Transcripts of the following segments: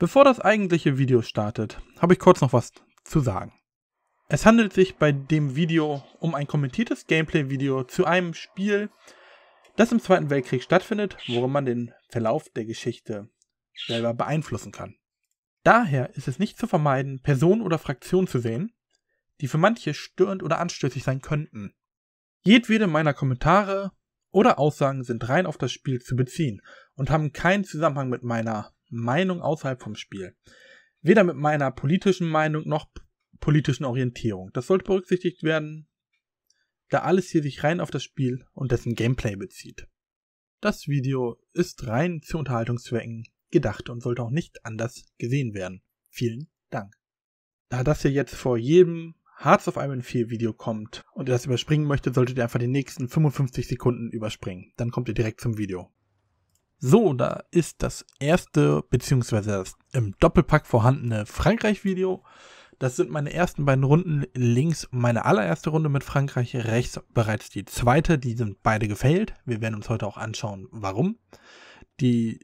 Bevor das eigentliche Video startet, habe ich kurz noch was zu sagen. Es handelt sich bei dem Video um ein kommentiertes Gameplay-Video zu einem Spiel, das im Zweiten Weltkrieg stattfindet, worin man den Verlauf der Geschichte selber beeinflussen kann. Daher ist es nicht zu vermeiden, Personen oder Fraktionen zu sehen, die für manche störend oder anstößig sein könnten. Jedwede meiner Kommentare oder Aussagen sind rein auf das Spiel zu beziehen und haben keinen Zusammenhang mit meiner Meinung außerhalb vom Spiel. Weder mit meiner politischen Meinung noch politischen Orientierung. Das sollte berücksichtigt werden, da alles hier sich rein auf das Spiel und dessen Gameplay bezieht. Das Video ist rein zu Unterhaltungszwecken gedacht und sollte auch nicht anders gesehen werden. Vielen Dank. Da das hier jetzt vor jedem Hearts of Iron 4 Video kommt und ihr das überspringen möchtet, solltet ihr einfach die nächsten 55 Sekunden überspringen. Dann kommt ihr direkt zum Video. So, da ist das erste beziehungsweise das im Doppelpack vorhandene Frankreich-Video. Das sind meine ersten beiden Runden. Links meine allererste Runde mit Frankreich, rechts bereits die zweite. Die sind beide gefailt. Wir werden uns heute auch anschauen, warum. Die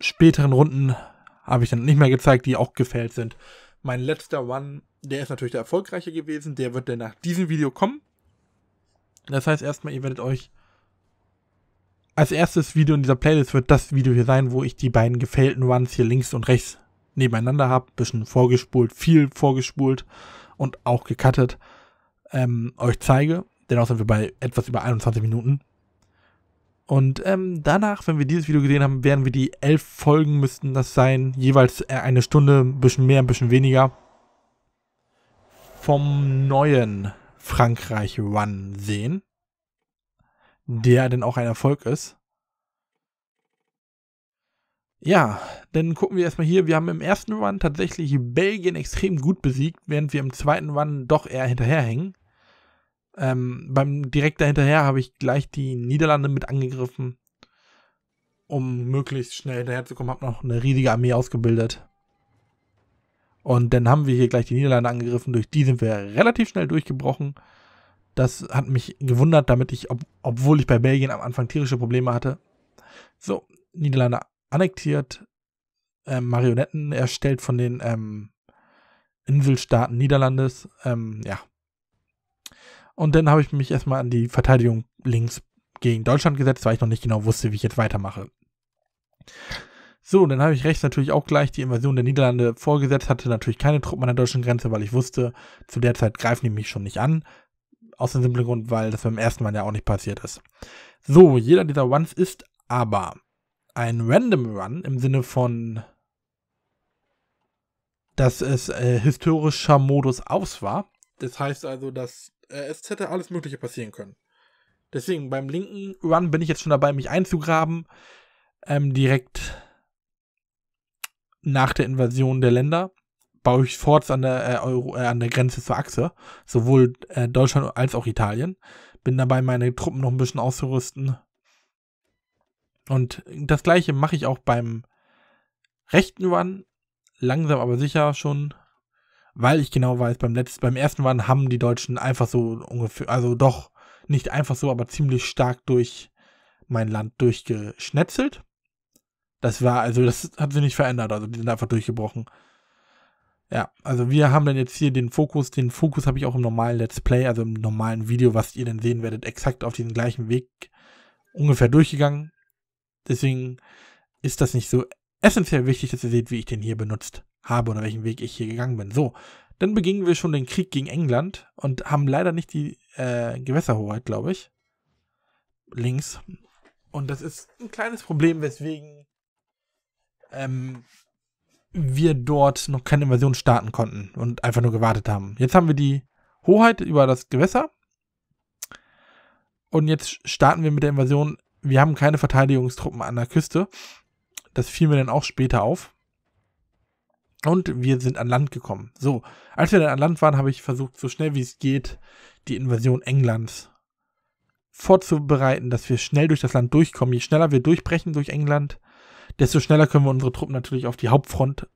späteren Runden habe ich dann nicht mehr gezeigt, die auch gefailt sind. Mein letzter One, der ist natürlich der erfolgreiche gewesen. Der wird dann nach diesem Video kommen. Das heißt erstmal, ihr werdet euch als erstes Video in dieser Playlist wird das Video hier sein, wo ich die beiden gefällten Runs hier links und rechts nebeneinander habe. Bisschen vorgespult, viel vorgespult und auch gecuttet ähm, euch zeige. Dennoch sind wir bei etwas über 21 Minuten. Und ähm, danach, wenn wir dieses Video gesehen haben, werden wir die elf Folgen müssten das sein, jeweils äh, eine Stunde, ein bisschen mehr, ein bisschen weniger, vom neuen Frankreich Run sehen der denn auch ein Erfolg ist. Ja, dann gucken wir erstmal hier. Wir haben im ersten Run tatsächlich Belgien extrem gut besiegt, während wir im zweiten Run doch eher hinterherhängen. Ähm, beim direkt dahinterher habe ich gleich die Niederlande mit angegriffen, um möglichst schnell hinterherzukommen. Habe noch eine riesige Armee ausgebildet. Und dann haben wir hier gleich die Niederlande angegriffen. Durch die sind wir relativ schnell durchgebrochen. Das hat mich gewundert, damit ich, ob, obwohl ich bei Belgien am Anfang tierische Probleme hatte. So, Niederlande annektiert, äh, Marionetten erstellt von den ähm, Inselstaaten Niederlandes. Ähm, ja. Und dann habe ich mich erstmal an die Verteidigung links gegen Deutschland gesetzt, weil ich noch nicht genau wusste, wie ich jetzt weitermache. So, dann habe ich rechts natürlich auch gleich die Invasion der Niederlande vorgesetzt, hatte natürlich keine Truppen an der deutschen Grenze, weil ich wusste, zu der Zeit greifen die mich schon nicht an. Aus dem simplen Grund, weil das beim ersten Mal ja auch nicht passiert ist. So, jeder dieser Runs ist aber ein Random Run im Sinne von, dass es äh, historischer Modus aus war. Das heißt also, dass äh, es hätte alles Mögliche passieren können. Deswegen, beim linken Run bin ich jetzt schon dabei, mich einzugraben. Ähm, direkt nach der Invasion der Länder. Borchforts an der, äh, Euro, äh, an der Grenze zur Achse, sowohl äh, Deutschland als auch Italien. Bin dabei, meine Truppen noch ein bisschen auszurüsten. Und das gleiche mache ich auch beim rechten Run, langsam aber sicher schon, weil ich genau weiß, beim letzten, beim ersten Run haben die Deutschen einfach so ungefähr, also doch nicht einfach so, aber ziemlich stark durch mein Land durchgeschnetzelt. Das war, also das hat sich nicht verändert, also die sind einfach durchgebrochen. Ja, also wir haben dann jetzt hier den Fokus, den Fokus habe ich auch im normalen Let's Play, also im normalen Video, was ihr dann sehen werdet, exakt auf diesen gleichen Weg ungefähr durchgegangen. Deswegen ist das nicht so essentiell wichtig, dass ihr seht, wie ich den hier benutzt habe oder welchen Weg ich hier gegangen bin. So, dann begingen wir schon den Krieg gegen England und haben leider nicht die äh, Gewässerhoheit, glaube ich. Links. Und das ist ein kleines Problem, weswegen ähm, wir dort noch keine Invasion starten konnten und einfach nur gewartet haben. Jetzt haben wir die Hoheit über das Gewässer und jetzt starten wir mit der Invasion. Wir haben keine Verteidigungstruppen an der Küste. Das fiel mir dann auch später auf. Und wir sind an Land gekommen. So, als wir dann an Land waren, habe ich versucht, so schnell wie es geht, die Invasion Englands vorzubereiten, dass wir schnell durch das Land durchkommen. Je schneller wir durchbrechen durch England, desto schneller können wir unsere Truppen natürlich auf die Hauptfront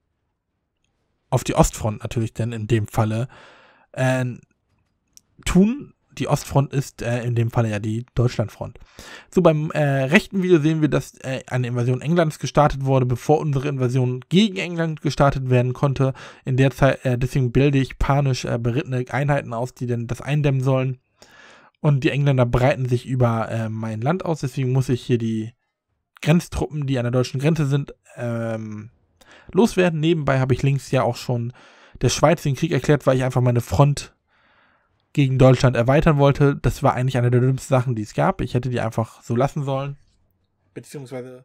auf die Ostfront natürlich denn in dem Falle äh, tun. Die Ostfront ist äh, in dem Falle ja die Deutschlandfront. So, beim äh, rechten Video sehen wir, dass äh, eine Invasion Englands gestartet wurde, bevor unsere Invasion gegen England gestartet werden konnte. In der Zeit, äh, deswegen bilde ich panisch äh, berittene Einheiten aus, die denn das eindämmen sollen. Und die Engländer breiten sich über mein Land aus, deswegen muss ich hier die Grenztruppen, die an der deutschen Grenze sind, ähm, loswerden. Nebenbei habe ich links ja auch schon der Schweiz den Krieg erklärt, weil ich einfach meine Front gegen Deutschland erweitern wollte. Das war eigentlich eine der dümmsten Sachen, die es gab. Ich hätte die einfach so lassen sollen. Beziehungsweise,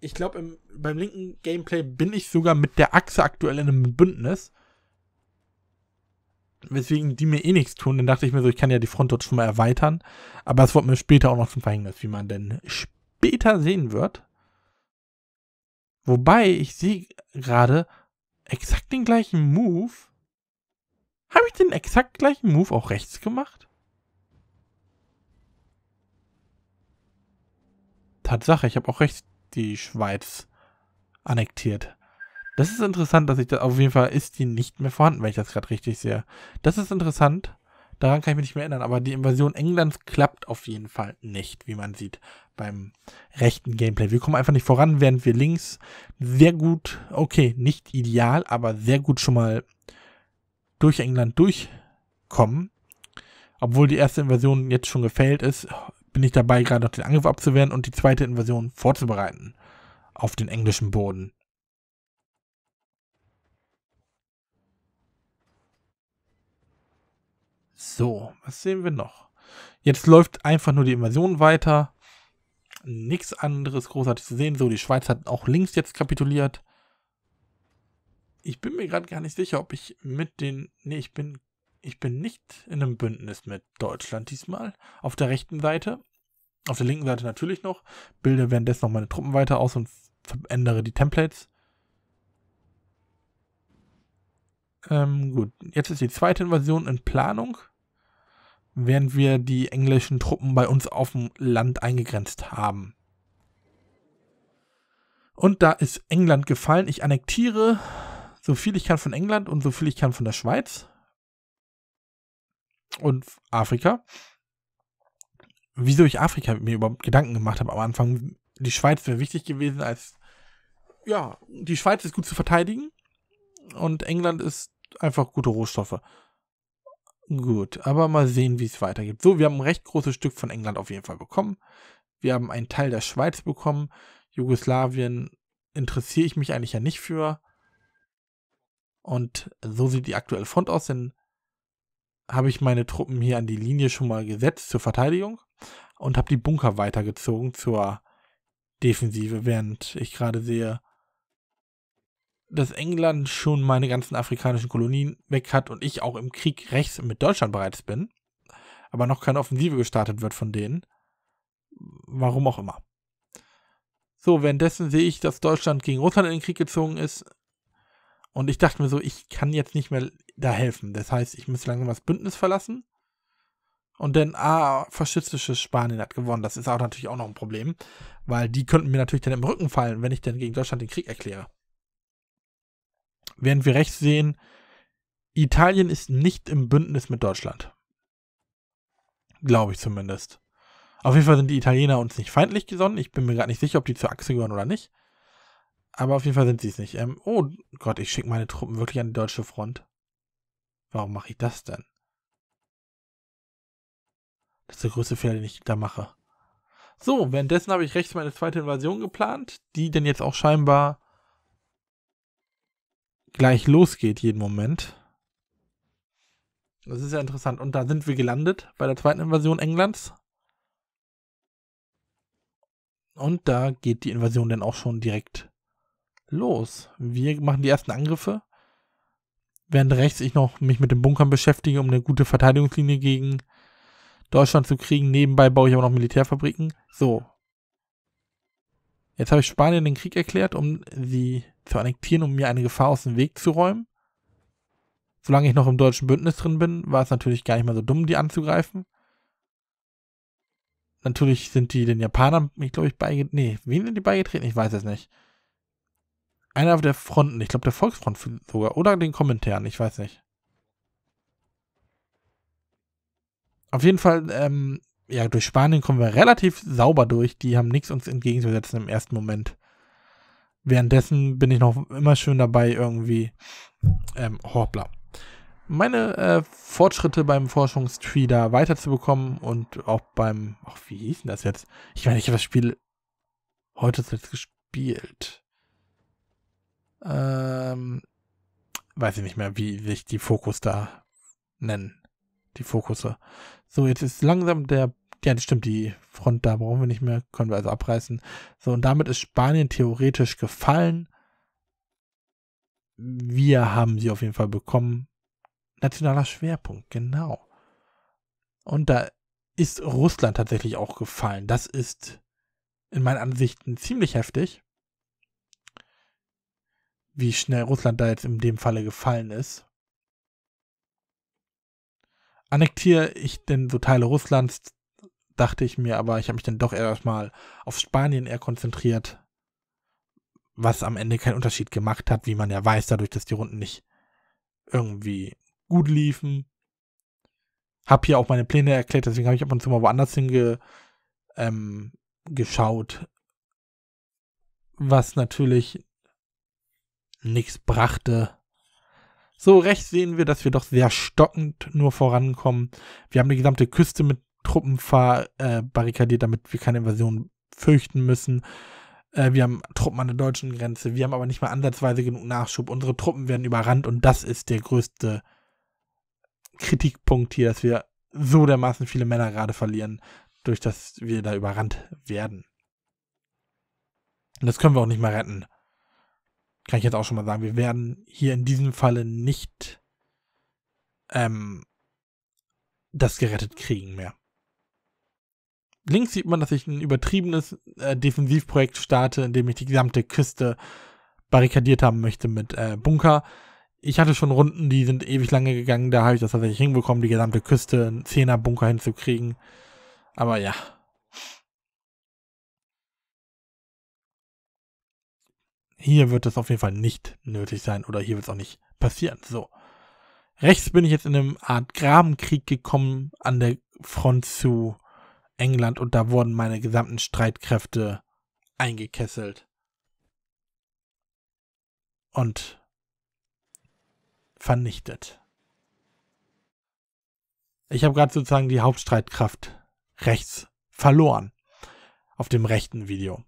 ich glaube, beim linken Gameplay bin ich sogar mit der Achse aktuell in einem Bündnis. Weswegen die mir eh nichts tun. Dann dachte ich mir so, ich kann ja die Front dort schon mal erweitern. Aber es wird mir später auch noch zum Verhängnis, wie man denn später sehen wird. Wobei, ich sehe gerade exakt den gleichen Move. Habe ich den exakt gleichen Move auch rechts gemacht? Tatsache, ich habe auch rechts die Schweiz annektiert. Das ist interessant, dass ich das... Auf jeden Fall ist die nicht mehr vorhanden, wenn ich das gerade richtig sehe. Das ist interessant. Daran kann ich mich nicht mehr erinnern. Aber die Invasion Englands klappt auf jeden Fall nicht, wie man sieht beim rechten Gameplay. Wir kommen einfach nicht voran, während wir links sehr gut, okay, nicht ideal, aber sehr gut schon mal durch England durchkommen. Obwohl die erste Invasion jetzt schon gefällt ist, bin ich dabei, gerade noch den Angriff abzuwehren und die zweite Invasion vorzubereiten auf den englischen Boden. So, was sehen wir noch? Jetzt läuft einfach nur die Invasion weiter nichts anderes großartig zu sehen. So, die Schweiz hat auch links jetzt kapituliert. Ich bin mir gerade gar nicht sicher, ob ich mit den. Nee, ich bin. Ich bin nicht in einem Bündnis mit Deutschland diesmal. Auf der rechten Seite. Auf der linken Seite natürlich noch. Bilde währenddessen noch meine Truppen weiter aus und verändere die Templates. Ähm, gut. Jetzt ist die zweite Invasion in Planung während wir die englischen Truppen bei uns auf dem Land eingegrenzt haben. Und da ist England gefallen. Ich annektiere so viel ich kann von England und so viel ich kann von der Schweiz und Afrika. Wieso ich Afrika mir überhaupt Gedanken gemacht habe am Anfang, die Schweiz wäre wichtig gewesen als ja, die Schweiz ist gut zu verteidigen und England ist einfach gute Rohstoffe. Gut, aber mal sehen, wie es weitergeht. So, wir haben ein recht großes Stück von England auf jeden Fall bekommen. Wir haben einen Teil der Schweiz bekommen. Jugoslawien interessiere ich mich eigentlich ja nicht für. Und so sieht die aktuelle Front aus, denn habe ich meine Truppen hier an die Linie schon mal gesetzt zur Verteidigung und habe die Bunker weitergezogen zur Defensive, während ich gerade sehe, dass England schon meine ganzen afrikanischen Kolonien weg hat und ich auch im Krieg rechts mit Deutschland bereits bin, aber noch keine Offensive gestartet wird von denen. Warum auch immer. So, währenddessen sehe ich, dass Deutschland gegen Russland in den Krieg gezogen ist. Und ich dachte mir so, ich kann jetzt nicht mehr da helfen. Das heißt, ich muss langsam das Bündnis verlassen. Und dann, ah, faschistisches Spanien hat gewonnen. Das ist auch natürlich auch noch ein Problem, weil die könnten mir natürlich dann im Rücken fallen, wenn ich dann gegen Deutschland den Krieg erkläre während wir rechts sehen, Italien ist nicht im Bündnis mit Deutschland. Glaube ich zumindest. Auf jeden Fall sind die Italiener uns nicht feindlich gesonnen. Ich bin mir gerade nicht sicher, ob die zur Achse gehören oder nicht. Aber auf jeden Fall sind sie es nicht. Ähm, oh Gott, ich schicke meine Truppen wirklich an die deutsche Front. Warum mache ich das denn? Das ist der größte Fehler, den ich da mache. So, währenddessen habe ich rechts meine zweite Invasion geplant, die denn jetzt auch scheinbar gleich losgeht jeden Moment. Das ist ja interessant. Und da sind wir gelandet bei der zweiten Invasion Englands. Und da geht die Invasion dann auch schon direkt los. Wir machen die ersten Angriffe, während rechts ich noch mich mit den Bunkern beschäftige, um eine gute Verteidigungslinie gegen Deutschland zu kriegen. Nebenbei baue ich aber noch Militärfabriken. So. Jetzt habe ich Spanien den Krieg erklärt, um sie zu annektieren, um mir eine Gefahr aus dem Weg zu räumen. Solange ich noch im deutschen Bündnis drin bin, war es natürlich gar nicht mal so dumm, die anzugreifen. Natürlich sind die den Japanern, ich glaube, ich beigetreten. Nee, wen sind die beigetreten? Ich weiß es nicht. Einer auf der Fronten, ich glaube der Volksfront sogar, oder den Kommentaren, ich weiß nicht. Auf jeden Fall, ähm, ja, durch Spanien kommen wir relativ sauber durch. Die haben nichts uns entgegenzusetzen im ersten Moment währenddessen bin ich noch immer schön dabei, irgendwie ähm, Horbler. meine äh, Fortschritte beim Forschungstree da weiterzubekommen und auch beim, ach, wie hieß denn das jetzt? Ich meine, ich habe das Spiel heute zuletzt gespielt. Ähm, weiß ich nicht mehr, wie sich die Fokus da nennen. Die Fokusse. So, jetzt ist langsam der ja, das stimmt, die Front da brauchen wir nicht mehr, können wir also abreißen. So, und damit ist Spanien theoretisch gefallen. Wir haben sie auf jeden Fall bekommen. Nationaler Schwerpunkt, genau. Und da ist Russland tatsächlich auch gefallen. Das ist in meinen Ansichten ziemlich heftig, wie schnell Russland da jetzt in dem Falle gefallen ist. Annektiere ich denn so Teile Russlands, dachte ich mir, aber ich habe mich dann doch erstmal auf Spanien eher konzentriert, was am Ende keinen Unterschied gemacht hat, wie man ja weiß, dadurch, dass die Runden nicht irgendwie gut liefen. Hab hier auch meine Pläne erklärt, deswegen habe ich ab und zu mal woanders hingeschaut, ähm, was natürlich nichts brachte. So rechts sehen wir, dass wir doch sehr stockend nur vorankommen. Wir haben die gesamte Küste mit Truppen verbarrikadiert, äh, damit wir keine Invasion fürchten müssen. Äh, wir haben Truppen an der deutschen Grenze, wir haben aber nicht mal ansatzweise genug Nachschub. Unsere Truppen werden überrannt und das ist der größte Kritikpunkt hier, dass wir so dermaßen viele Männer gerade verlieren, durch dass wir da überrannt werden. Und das können wir auch nicht mehr retten. Kann ich jetzt auch schon mal sagen. Wir werden hier in diesem Falle nicht ähm, das gerettet kriegen mehr links sieht man, dass ich ein übertriebenes äh, Defensivprojekt starte, in dem ich die gesamte Küste barrikadiert haben möchte mit äh, Bunker. Ich hatte schon Runden, die sind ewig lange gegangen, da habe ich das tatsächlich hinbekommen, die gesamte Küste, einen Zehner-Bunker hinzukriegen. Aber ja. Hier wird das auf jeden Fall nicht nötig sein oder hier wird es auch nicht passieren. So. Rechts bin ich jetzt in einem Art Grabenkrieg gekommen an der Front zu England und da wurden meine gesamten Streitkräfte eingekesselt. Und vernichtet. Ich habe gerade sozusagen die Hauptstreitkraft rechts verloren auf dem rechten Video.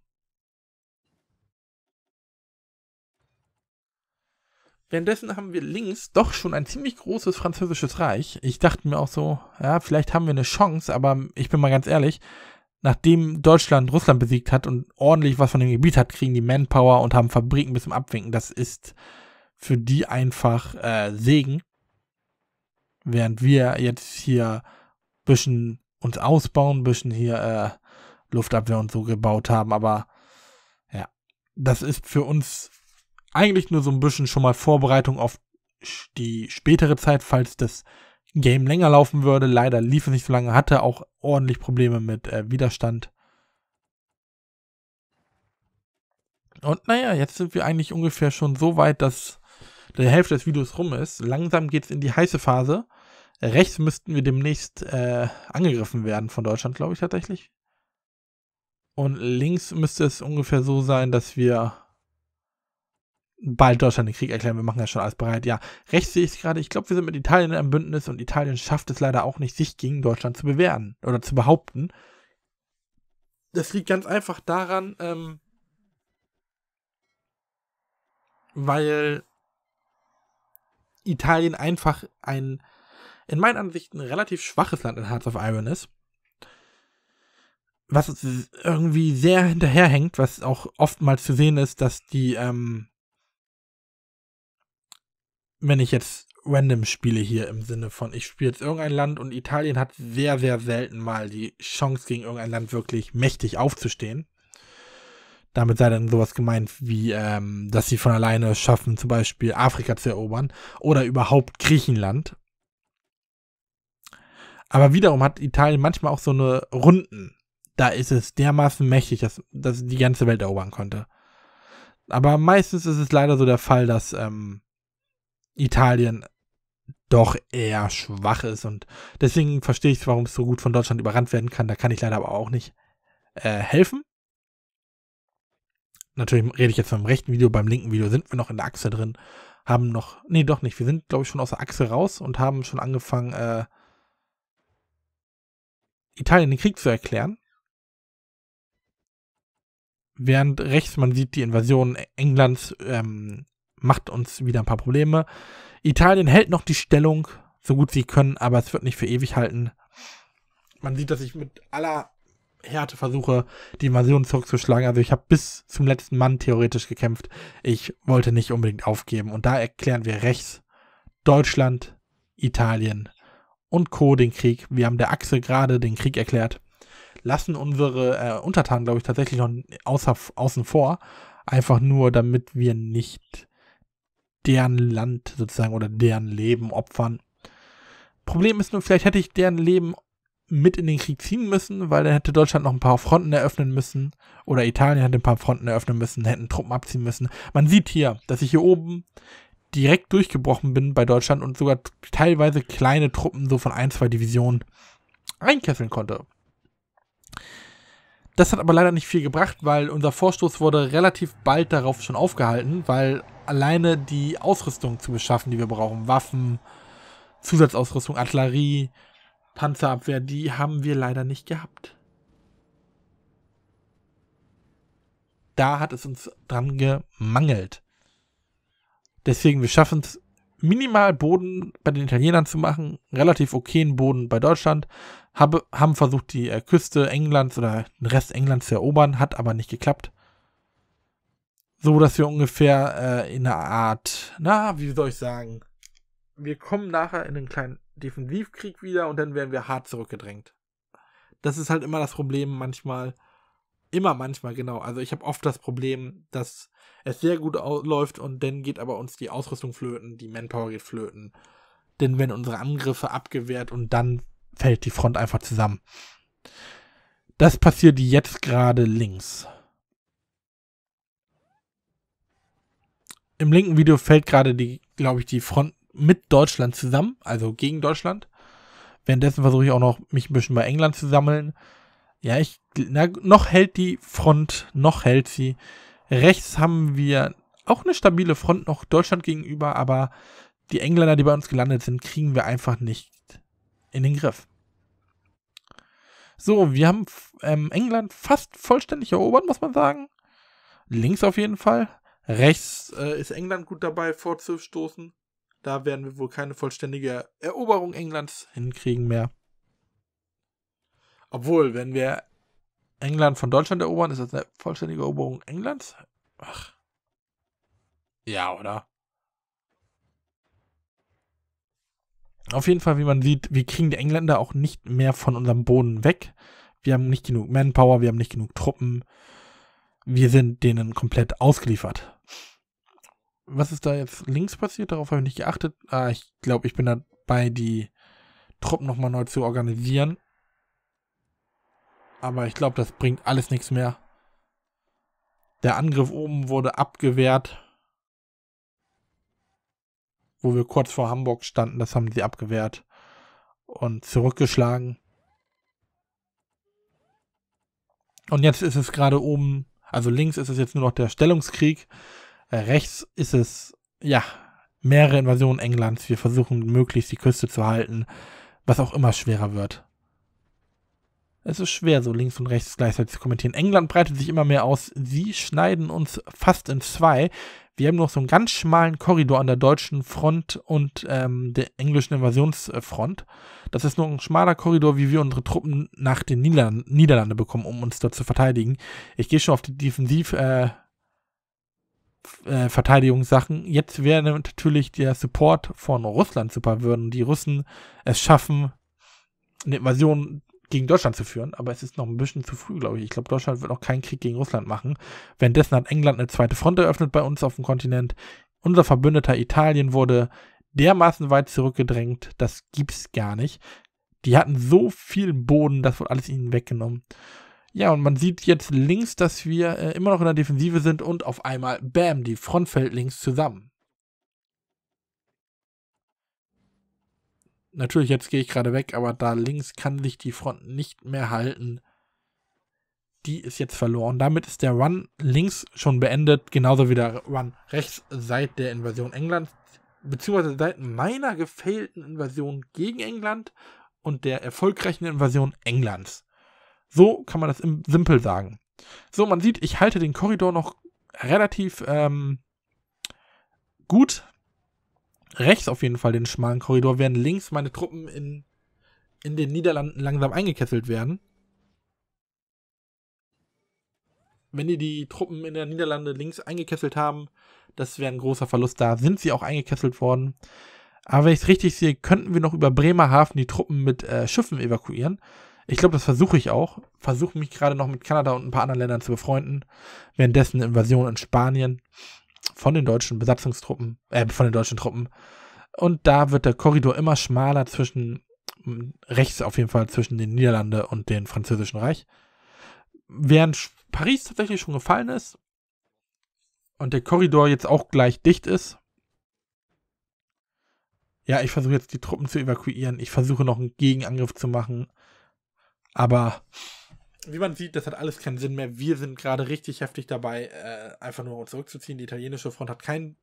Währenddessen haben wir links doch schon ein ziemlich großes französisches Reich. Ich dachte mir auch so, ja, vielleicht haben wir eine Chance, aber ich bin mal ganz ehrlich, nachdem Deutschland Russland besiegt hat und ordentlich was von dem Gebiet hat, kriegen die Manpower und haben Fabriken bis zum Abwinken. Das ist für die einfach äh, Segen. Während wir jetzt hier ein bisschen uns ausbauen, ein bisschen hier äh, Luftabwehr und so gebaut haben, aber ja, das ist für uns eigentlich nur so ein bisschen schon mal Vorbereitung auf die spätere Zeit, falls das Game länger laufen würde. Leider lief es nicht so lange, hatte auch ordentlich Probleme mit äh, Widerstand. Und naja, jetzt sind wir eigentlich ungefähr schon so weit, dass die Hälfte des Videos rum ist. Langsam geht es in die heiße Phase. Rechts müssten wir demnächst äh, angegriffen werden von Deutschland, glaube ich tatsächlich. Und links müsste es ungefähr so sein, dass wir bald Deutschland den Krieg erklären, wir machen ja schon alles bereit. Ja, rechts sehe ich es gerade, ich glaube, wir sind mit Italien im Bündnis und Italien schafft es leider auch nicht, sich gegen Deutschland zu bewähren oder zu behaupten. Das liegt ganz einfach daran, ähm, weil Italien einfach ein, in meinen Ansichten, relativ schwaches Land in Hearts of Iron ist. Was irgendwie sehr hinterherhängt, was auch oftmals zu sehen ist, dass die ähm, wenn ich jetzt random spiele hier im Sinne von, ich spiele jetzt irgendein Land und Italien hat sehr, sehr selten mal die Chance, gegen irgendein Land wirklich mächtig aufzustehen. Damit sei dann sowas gemeint wie, ähm, dass sie von alleine schaffen, zum Beispiel Afrika zu erobern oder überhaupt Griechenland. Aber wiederum hat Italien manchmal auch so eine Runden. Da ist es dermaßen mächtig, dass, dass die ganze Welt erobern konnte. Aber meistens ist es leider so der Fall, dass ähm, Italien doch eher schwach ist. Und deswegen verstehe ich, warum es so gut von Deutschland überrannt werden kann. Da kann ich leider aber auch nicht äh, helfen. Natürlich rede ich jetzt beim rechten Video, beim linken Video sind wir noch in der Achse drin. Haben noch, nee, doch nicht. Wir sind, glaube ich, schon aus der Achse raus und haben schon angefangen, äh, Italien den Krieg zu erklären. Während rechts man sieht die Invasion Englands ähm, macht uns wieder ein paar Probleme. Italien hält noch die Stellung, so gut sie können, aber es wird nicht für ewig halten. Man sieht, dass ich mit aller Härte versuche, die Invasion zurückzuschlagen. Also ich habe bis zum letzten Mann theoretisch gekämpft. Ich wollte nicht unbedingt aufgeben. Und da erklären wir rechts Deutschland, Italien und Co. den Krieg. Wir haben der Achse gerade den Krieg erklärt. Lassen unsere äh, Untertanen, glaube ich, tatsächlich noch außer, außen vor. Einfach nur, damit wir nicht deren Land sozusagen oder deren Leben opfern. Problem ist nur, vielleicht hätte ich deren Leben mit in den Krieg ziehen müssen, weil dann hätte Deutschland noch ein paar Fronten eröffnen müssen oder Italien hätte ein paar Fronten eröffnen müssen, hätten Truppen abziehen müssen. Man sieht hier, dass ich hier oben direkt durchgebrochen bin bei Deutschland und sogar teilweise kleine Truppen so von ein, zwei Divisionen einkesseln konnte. Das hat aber leider nicht viel gebracht, weil unser Vorstoß wurde relativ bald darauf schon aufgehalten, weil alleine die Ausrüstung zu beschaffen, die wir brauchen. Waffen, Zusatzausrüstung, Artillerie, Panzerabwehr, die haben wir leider nicht gehabt. Da hat es uns dran gemangelt. Deswegen, wir schaffen es minimal Boden bei den Italienern zu machen, relativ okayen Boden bei Deutschland, habe, haben versucht, die äh, Küste Englands oder den Rest Englands zu erobern, hat aber nicht geklappt so dass wir ungefähr äh, in einer Art, na, wie soll ich sagen, wir kommen nachher in einen kleinen Defensivkrieg wieder und dann werden wir hart zurückgedrängt. Das ist halt immer das Problem manchmal, immer manchmal genau. Also ich habe oft das Problem, dass es sehr gut läuft und dann geht aber uns die Ausrüstung flöten, die Manpower geht flöten. Denn wenn unsere Angriffe abgewehrt und dann fällt die Front einfach zusammen. Das passiert jetzt gerade links. Im linken Video fällt gerade die, glaube ich, die Front mit Deutschland zusammen, also gegen Deutschland. Währenddessen versuche ich auch noch, mich ein bisschen bei England zu sammeln. Ja, ich, na, noch hält die Front, noch hält sie. Rechts haben wir auch eine stabile Front noch Deutschland gegenüber, aber die Engländer, die bei uns gelandet sind, kriegen wir einfach nicht in den Griff. So, wir haben ähm, England fast vollständig erobert, muss man sagen. Links auf jeden Fall. Rechts äh, ist England gut dabei, vorzustoßen. Da werden wir wohl keine vollständige Eroberung Englands hinkriegen mehr. Obwohl, wenn wir England von Deutschland erobern, ist das eine vollständige Eroberung Englands? Ach. Ja, oder? Auf jeden Fall, wie man sieht, wir kriegen die Engländer auch nicht mehr von unserem Boden weg. Wir haben nicht genug Manpower, wir haben nicht genug Truppen. Wir sind denen komplett ausgeliefert was ist da jetzt links passiert? Darauf habe ich nicht geachtet. Ah, ich glaube, ich bin dabei, die Truppen nochmal neu zu organisieren. Aber ich glaube, das bringt alles nichts mehr. Der Angriff oben wurde abgewehrt. Wo wir kurz vor Hamburg standen, das haben sie abgewehrt und zurückgeschlagen. Und jetzt ist es gerade oben, also links ist es jetzt nur noch der Stellungskrieg. Äh, rechts ist es, ja, mehrere Invasionen Englands. Wir versuchen möglichst die Küste zu halten, was auch immer schwerer wird. Es ist schwer, so links und rechts gleichzeitig zu kommentieren. England breitet sich immer mehr aus. Sie schneiden uns fast in zwei. Wir haben noch so einen ganz schmalen Korridor an der deutschen Front und ähm, der englischen Invasionsfront. Das ist nur ein schmaler Korridor, wie wir unsere Truppen nach den Niederlande bekommen, um uns dort zu verteidigen. Ich gehe schon auf die Defensiv, äh, äh, Verteidigungssachen. Jetzt wäre natürlich der Support von Russland super, würden die Russen es schaffen, eine Invasion gegen Deutschland zu führen, aber es ist noch ein bisschen zu früh, glaube ich. Ich glaube, Deutschland wird noch keinen Krieg gegen Russland machen. Währenddessen hat England eine zweite Front eröffnet bei uns auf dem Kontinent. Unser Verbündeter Italien wurde dermaßen weit zurückgedrängt, das gibt's gar nicht. Die hatten so viel Boden, das wurde alles ihnen weggenommen. Ja, und man sieht jetzt links, dass wir äh, immer noch in der Defensive sind und auf einmal, bam, die Front fällt links zusammen. Natürlich, jetzt gehe ich gerade weg, aber da links kann sich die Front nicht mehr halten. Die ist jetzt verloren. Damit ist der Run links schon beendet, genauso wie der Run rechts seit der Invasion Englands, beziehungsweise seit meiner gefehlten Invasion gegen England und der erfolgreichen Invasion Englands. So kann man das im simpel sagen. So, man sieht, ich halte den Korridor noch relativ ähm, gut. Rechts auf jeden Fall den schmalen Korridor, während links meine Truppen in, in den Niederlanden langsam eingekesselt werden. Wenn die die Truppen in der Niederlande links eingekesselt haben, das wäre ein großer Verlust. Da sind sie auch eingekesselt worden. Aber wenn ich es richtig sehe, könnten wir noch über Bremerhaven die Truppen mit äh, Schiffen evakuieren. Ich glaube, das versuche ich auch. Versuche mich gerade noch mit Kanada und ein paar anderen Ländern zu befreunden. Währenddessen Invasion in Spanien von den deutschen Besatzungstruppen, äh, von den deutschen Truppen. Und da wird der Korridor immer schmaler zwischen, mm, rechts auf jeden Fall, zwischen den Niederlande und dem Französischen Reich. Während Paris tatsächlich schon gefallen ist und der Korridor jetzt auch gleich dicht ist, ja, ich versuche jetzt die Truppen zu evakuieren. Ich versuche noch einen Gegenangriff zu machen. Aber wie man sieht, das hat alles keinen Sinn mehr. Wir sind gerade richtig heftig dabei, äh, einfach nur zurückzuziehen. Die italienische Front hat keinen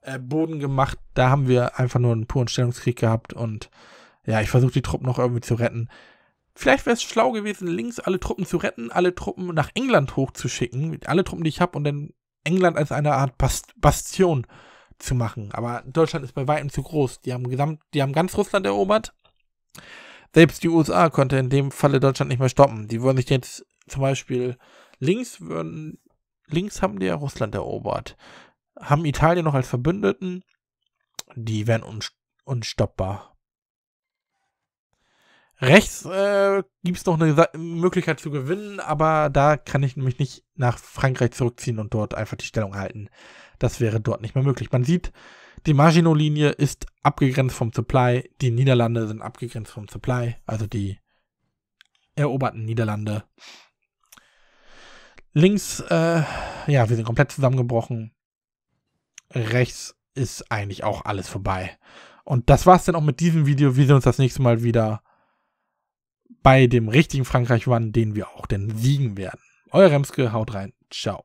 äh, Boden gemacht. Da haben wir einfach nur einen puren Stellungskrieg gehabt. Und ja, ich versuche die Truppen noch irgendwie zu retten. Vielleicht wäre es schlau gewesen, links alle Truppen zu retten, alle Truppen nach England hochzuschicken. Alle Truppen, die ich habe, und dann England als eine Art Bast Bastion zu machen. Aber Deutschland ist bei weitem zu groß. Die haben, gesamt, die haben ganz Russland erobert. Selbst die USA konnte in dem Falle Deutschland nicht mehr stoppen. Die würden sich jetzt zum Beispiel links würden, links haben die ja Russland erobert, haben Italien noch als Verbündeten, die wären unstoppbar. Rechts äh, gibt es noch eine Sa Möglichkeit zu gewinnen, aber da kann ich nämlich nicht nach Frankreich zurückziehen und dort einfach die Stellung halten. Das wäre dort nicht mehr möglich. Man sieht, die Maginot-Linie ist abgegrenzt vom Supply. Die Niederlande sind abgegrenzt vom Supply, also die eroberten Niederlande. Links, äh, ja, wir sind komplett zusammengebrochen. Rechts ist eigentlich auch alles vorbei. Und das war's dann auch mit diesem Video. Wir sehen uns das nächste Mal wieder bei dem richtigen frankreich wann den wir auch denn siegen werden. Euer Remske, haut rein. Ciao.